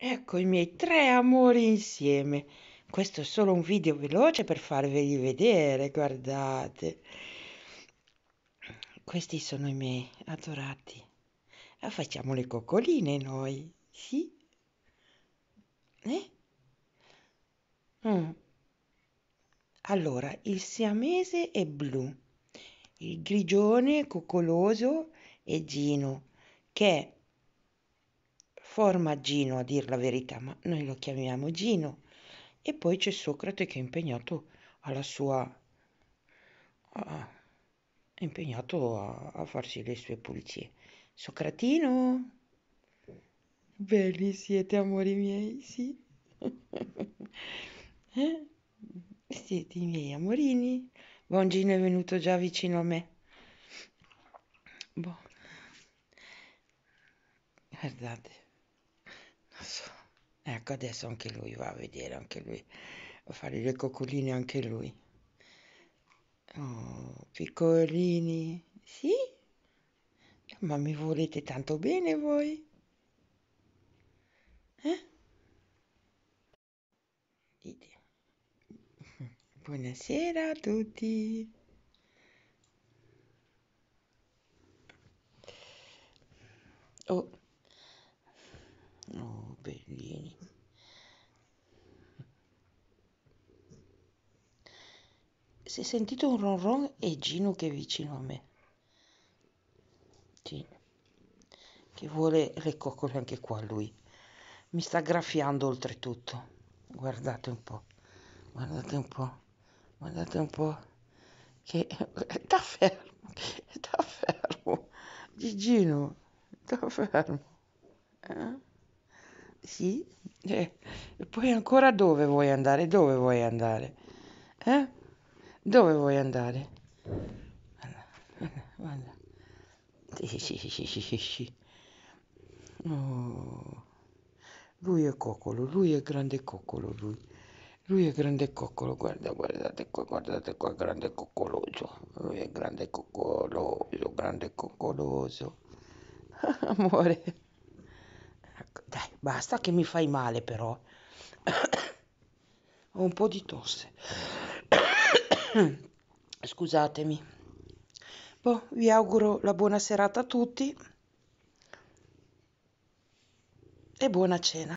Ecco i miei tre amori insieme. Questo è solo un video veloce per farveli vedere, guardate. Questi sono i miei adorati. Ah, facciamo le coccoline noi, sì? Eh? Mm. Allora, il siamese è blu, il grigione coccoloso è Gino, che forma Gino a dir la verità, ma noi lo chiamiamo Gino. E poi c'è Socrate che è impegnato alla sua... A, è impegnato a, a farsi le sue pulizie. Socratino? Belli siete, amori miei, sì. eh? Siete i miei amorini. Bongino è venuto già vicino a me. Boh. Guardate ecco adesso anche lui va a vedere anche lui va a fare le coccoline anche lui oh, piccolini sì ma mi volete tanto bene voi eh buonasera a tutti oh Oh, bellini. Si è sentito un ron ron e Gino che è vicino a me. Gino. Che vuole le coccole anche qua lui. Mi sta graffiando oltretutto. Guardate un po'. Guardate un po'. Guardate un po'. Che da fermo. Da fermo. Gigino, da fermo. Eh? Sì? Eh, e poi ancora dove vuoi andare? Dove vuoi andare? Eh? Dove vuoi andare? Guarda, guarda, Sì, sì, sì, sì, sì, sì. Oh. Lui è coccolo, lui è grande coccolo, lui. Lui è grande coccolo, guarda, guardate qua, guardate qua, grande coccoloso. Lui è grande coccoloso, grande coccoloso. Amore. Basta che mi fai male però. Ho un po' di tosse. Scusatemi. Boh, vi auguro la buona serata a tutti e buona cena.